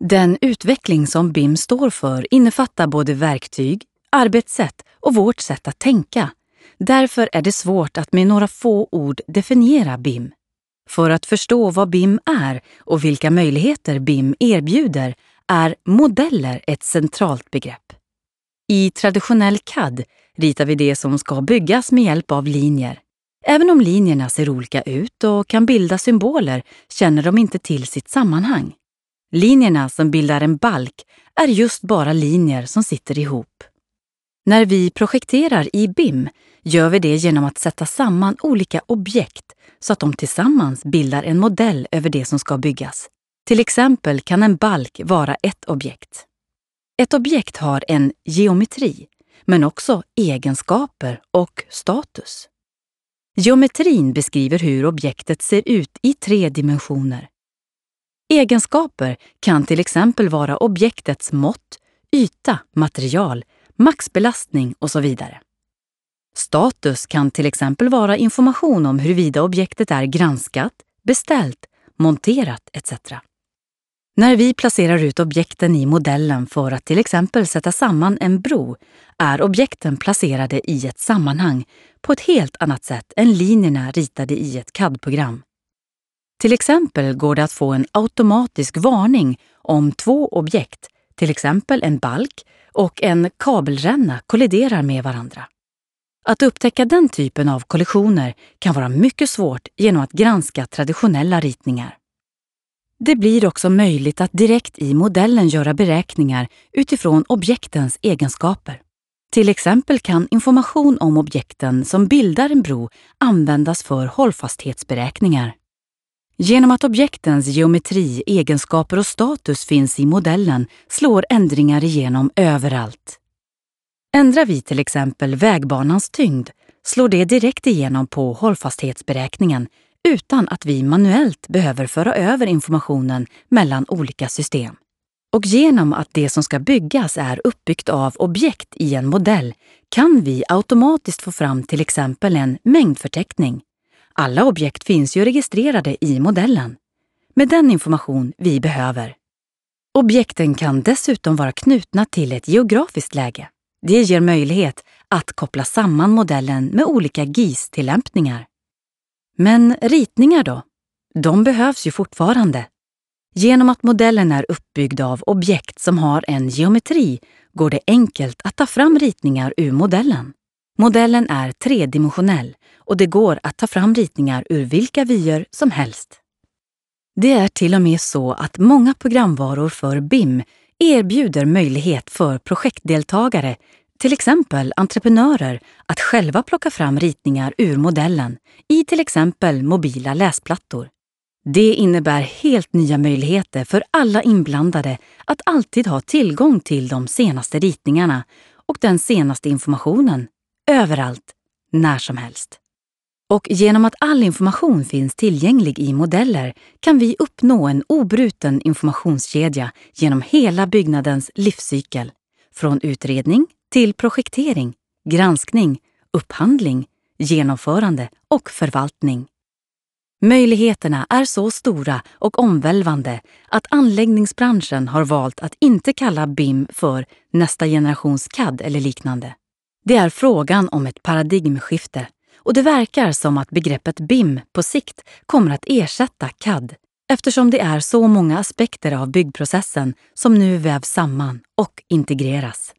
Den utveckling som BIM står för innefattar både verktyg, arbetssätt och vårt sätt att tänka. Därför är det svårt att med några få ord definiera BIM. För att förstå vad BIM är och vilka möjligheter BIM erbjuder är modeller ett centralt begrepp. I traditionell CAD ritar vi det som ska byggas med hjälp av linjer. Även om linjerna ser olika ut och kan bilda symboler känner de inte till sitt sammanhang. Linjerna som bildar en balk är just bara linjer som sitter ihop. När vi projekterar i BIM gör vi det genom att sätta samman olika objekt så att de tillsammans bildar en modell över det som ska byggas. Till exempel kan en balk vara ett objekt. Ett objekt har en geometri, men också egenskaper och status. Geometrin beskriver hur objektet ser ut i tre dimensioner. Egenskaper kan till exempel vara objektets mått, yta, material, maxbelastning och så vidare. Status kan till exempel vara information om huruvida objektet är granskat, beställt, monterat etc. När vi placerar ut objekten i modellen för att till exempel sätta samman en bro är objekten placerade i ett sammanhang på ett helt annat sätt än linjerna ritade i ett CAD-program. Till exempel går det att få en automatisk varning om två objekt, till exempel en balk och en kabelränna kolliderar med varandra. Att upptäcka den typen av kollisioner kan vara mycket svårt genom att granska traditionella ritningar. Det blir också möjligt att direkt i modellen göra beräkningar utifrån objektens egenskaper. Till exempel kan information om objekten som bildar en bro användas för hållfasthetsberäkningar. Genom att objektens geometri, egenskaper och status finns i modellen slår ändringar igenom överallt. Ändrar vi till exempel vägbanans tyngd slår det direkt igenom på hållfasthetsberäkningen utan att vi manuellt behöver föra över informationen mellan olika system. Och genom att det som ska byggas är uppbyggt av objekt i en modell kan vi automatiskt få fram till exempel en mängdförteckning alla objekt finns ju registrerade i modellen, med den information vi behöver. Objekten kan dessutom vara knutna till ett geografiskt läge. Det ger möjlighet att koppla samman modellen med olika GIS-tillämpningar. Men ritningar då? De behövs ju fortfarande. Genom att modellen är uppbyggd av objekt som har en geometri går det enkelt att ta fram ritningar ur modellen. Modellen är tredimensionell och det går att ta fram ritningar ur vilka vyer som helst. Det är till och med så att många programvaror för BIM erbjuder möjlighet för projektdeltagare, till exempel entreprenörer, att själva plocka fram ritningar ur modellen i till exempel mobila läsplattor. Det innebär helt nya möjligheter för alla inblandade att alltid ha tillgång till de senaste ritningarna och den senaste informationen överallt, när som helst. Och genom att all information finns tillgänglig i modeller kan vi uppnå en obruten informationskedja genom hela byggnadens livscykel. Från utredning till projektering, granskning, upphandling, genomförande och förvaltning. Möjligheterna är så stora och omvälvande att anläggningsbranschen har valt att inte kalla BIM för nästa generations CAD eller liknande. Det är frågan om ett paradigmskifte och det verkar som att begreppet BIM på sikt kommer att ersätta CAD eftersom det är så många aspekter av byggprocessen som nu vävs samman och integreras.